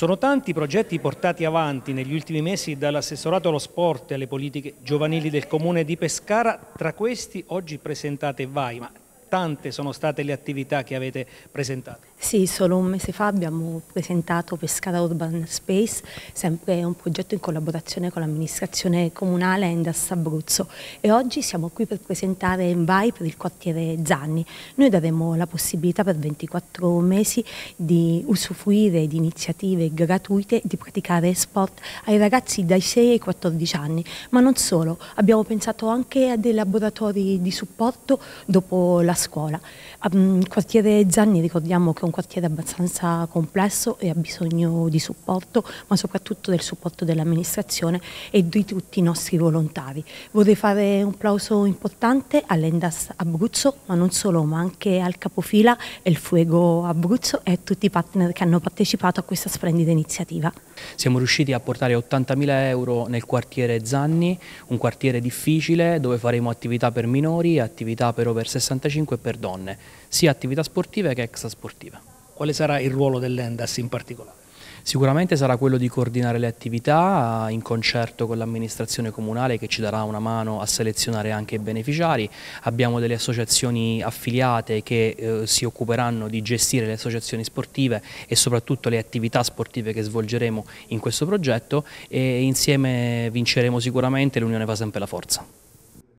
Sono tanti i progetti portati avanti negli ultimi mesi dall'assessorato allo sport e alle politiche giovanili del comune di Pescara, tra questi oggi presentate vai, ma tante sono state le attività che avete presentato. Sì, solo un mese fa abbiamo presentato Pescara Urban Space, sempre un progetto in collaborazione con l'amministrazione comunale Endas Abruzzo e oggi siamo qui per presentare Envai per il quartiere Zanni. Noi daremo la possibilità per 24 mesi di usufruire di iniziative gratuite di praticare sport ai ragazzi dai 6 ai 14 anni, ma non solo, abbiamo pensato anche a dei laboratori di supporto dopo la scuola. Il mm, quartiere Zanni ricordiamo che è un quartiere abbastanza complesso e ha bisogno di supporto, ma soprattutto del supporto dell'amministrazione e di tutti i nostri volontari. Vorrei fare un plauso importante all'Endas Abruzzo, ma non solo, ma anche al capofila El Fuego Abruzzo e a tutti i partner che hanno partecipato a questa splendida iniziativa. Siamo riusciti a portare 80.000 euro nel quartiere Zanni, un quartiere difficile dove faremo attività per minori, attività però per over 65 comunque per donne, sia attività sportive che extrasportive. Quale sarà il ruolo dell'Endas in particolare? Sicuramente sarà quello di coordinare le attività eh, in concerto con l'amministrazione comunale che ci darà una mano a selezionare anche i beneficiari. Abbiamo delle associazioni affiliate che eh, si occuperanno di gestire le associazioni sportive e soprattutto le attività sportive che svolgeremo in questo progetto e insieme vinceremo sicuramente l'Unione fa sempre la forza.